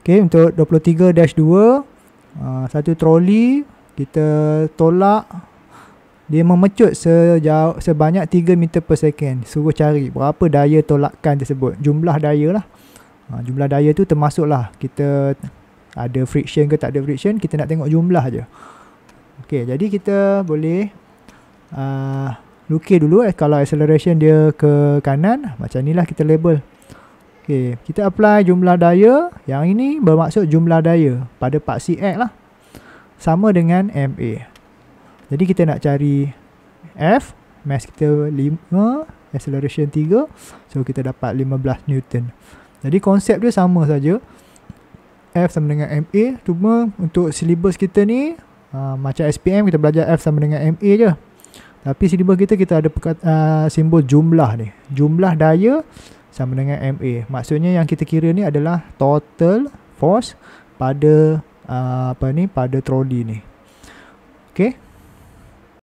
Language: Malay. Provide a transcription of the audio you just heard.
Okey untuk 23-2 uh, ah, satu troli kita tolak dia memecut sejauh, sebanyak 3 meter per second. Suruh cari berapa daya tolakan tersebut. Jumlah daya lah. Ha, jumlah daya tu termasuklah kita ada friction ke tak ada friction. Kita nak tengok jumlah je. Okay, jadi kita boleh uh, lukis dulu. Eh, kalau acceleration dia ke kanan macam inilah kita label. Okey, kita apply jumlah daya. Yang ini bermaksud jumlah daya pada paksi x lah. Sama dengan MA. Jadi kita nak cari F. Mass kita 5. Acceleration 3. So kita dapat 15 Newton. Jadi konsep dia sama saja. F sama dengan MA. Cuma untuk syllabus kita ni. Uh, macam SPM kita belajar F sama dengan MA je. Tapi syllabus kita kita ada uh, simbol jumlah ni. Jumlah daya sama dengan MA. Maksudnya yang kita kira ni adalah total force pada uh, apa ni pada troli ni. Okey.